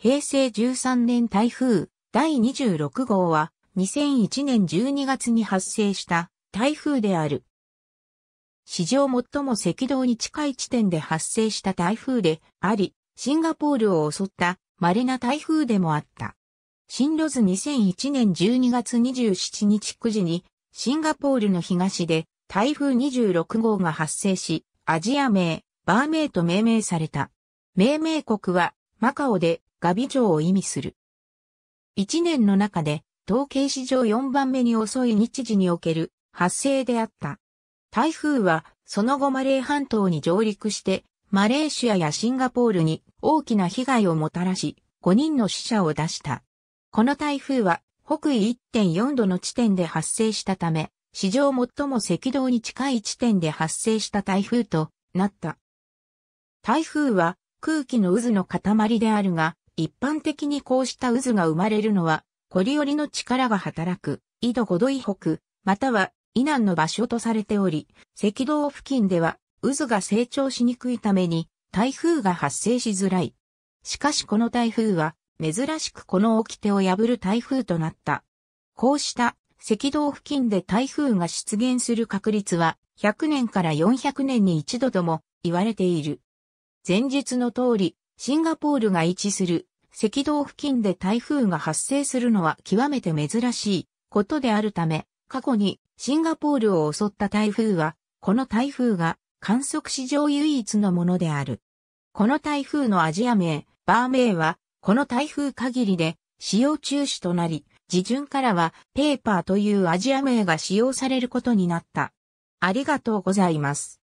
平成13年台風第26号は2001年12月に発生した台風である。史上最も赤道に近い地点で発生した台風であり、シンガポールを襲った稀な台風でもあった。進路図2001年12月27日9時にシンガポールの東で台風26号が発生し、アジア名、バーメイと命名された。命名国はマカオでガビ城を意味する。一年の中で、統計史上4番目に遅い日時における発生であった。台風は、その後マレー半島に上陸して、マレーシアやシンガポールに大きな被害をもたらし、5人の死者を出した。この台風は、北緯1.4度の地点で発生したため、史上最も赤道に近い地点で発生した台風となった。台風は空気の渦の塊であるが、一般的にこうした渦が生まれるのは、コリオリの力が働く、緯度5度以北、または、以南の場所とされており、赤道付近では、渦が成長しにくいために、台風が発生しづらい。しかしこの台風は、珍しくこの掟を破る台風となった。こうした赤道付近で台風が出現する確率は100年から400年に一度とも言われている。前述の通り、シンガポールが位置する赤道付近で台風が発生するのは極めて珍しいことであるため、過去にシンガポールを襲った台風は、この台風が観測史上唯一のものである。この台風のアジア名、バー名は、この台風限りで使用中止となり、自順からはペーパーというアジア名が使用されることになった。ありがとうございます。